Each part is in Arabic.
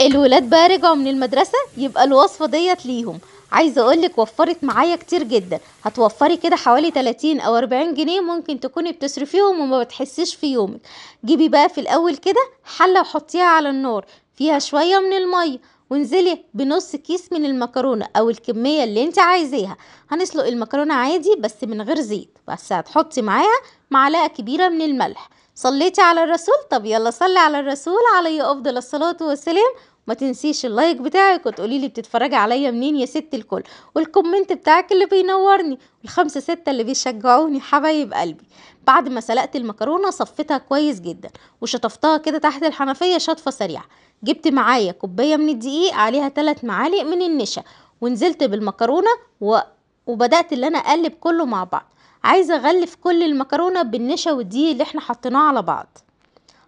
الولاد بقى رجعوا من المدرسة يبقى الوصفة ديت ليهم عايزة اقولك وفرت معايا كتير جدا هتوفري كده حوالي 30 او 40 جنيه ممكن تكوني بتصرفيهم وما بتحسيش في يومك جيبي بقى في الاول كده حلة وحطيها على النار فيها شوية من المية وانزلي بنص كيس من المكرونة او الكمية اللي انت عايزاها هنسلق المكرونة عادي بس من غير زيت بس هتحطي معاها معلقة كبيرة من الملح صليتي على الرسول طب يلا صلي على الرسول عليه افضل الصلاه والسلام ما تنسيش اللايك بتاعك وتقولي لي بتتفرجي عليا منين يا ست الكل والكومنت بتاعك اللي بينورني والخمسة ستة اللي بيشجعوني حبايب قلبي بعد ما سلقت المكرونة صفتها كويس جدا وشطفتها كده تحت الحنفية شطفة سريعة جبت معايا كوباية من الدقيق عليها ثلاث معالق من النشا ونزلت بالمكرونة و... وبدأت اللي أنا أقلب كله مع بعض عايزه اغلف كل المكرونه بالنشا دي اللي احنا حطيناها على بعض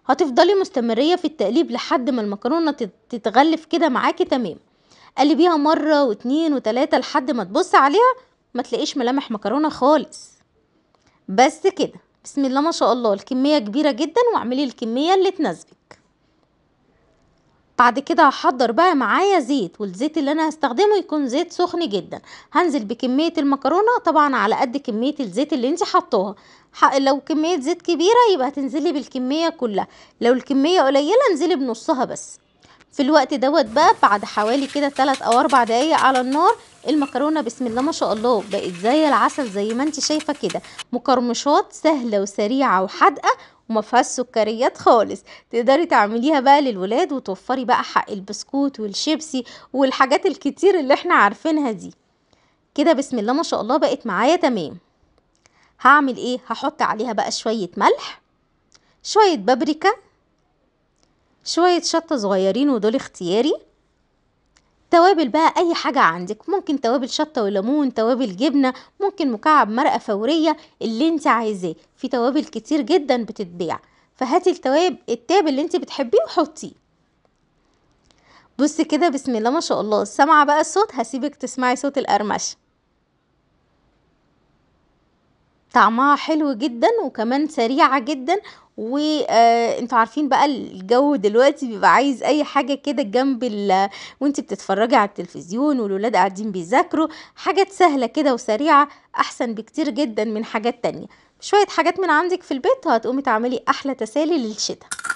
هتفضلي مستمريه في التقليب لحد ما المكرونه تتغلف كده معاكي تمام قلبيها مره واتنين وتلاته لحد ما تبص عليها ما تلاقيش ملامح مكرونه خالص بس كده بسم الله ما شاء الله الكميه كبيره جدا واعملي الكميه اللي تناسبك بعد كده هحضر بقى معايا زيت والزيت اللي انا هستخدمه يكون زيت سخن جدا هنزل بكميه المكرونه طبعا على قد كميه الزيت اللي انت حطاها لو كميه زيت كبيره يبقى هتنزلي بالكميه كلها لو الكميه قليله انزلي بنصها بس في الوقت دوت بقى بعد حوالي كده تلات او اربع دقايق على النار المكرونه بسم الله ما شاء الله بقت زي العسل زي ما انت شايفه كده مكرمشات سهله وسريعه وحادقه وما فيهاش سكريات خالص تقدري تعمليها بقى للولاد وتوفري بقى حق البسكوت والشيبسي والحاجات الكتير اللي احنا عارفينها دي كده بسم الله ما شاء الله بقت معايا تمام هعمل ايه هحط عليها بقى شويه ملح شويه بابريكا شويه شطه صغيرين ودول اختياري توابل بقى اي حاجة عندك ممكن توابل شطة وليمون توابل جبنة ممكن مكعب مرقة فورية اللي انت عايزاه في توابل كتير جدا بتتباع فهاتي التواب التاب اللي انت بتحبيه وحطيه بصي كده بسم الله ما شاء الله سامعه بقى الصوت هسيبك تسمعي صوت القرمشه طعمها حلو جدا وكمان سريعة جدا وانتوا آه، عارفين بقى الجو دلوقتي بيبقى عايز اي حاجه كده جنب آه، وانت بتتفرجي على التلفزيون والولاد قاعدين بيذاكروا حاجات سهله كده وسريعه احسن بكتير جدا من حاجات تانية شويه حاجات من عندك في البيت وهتقومي تعملي احلى تسالي للشتاء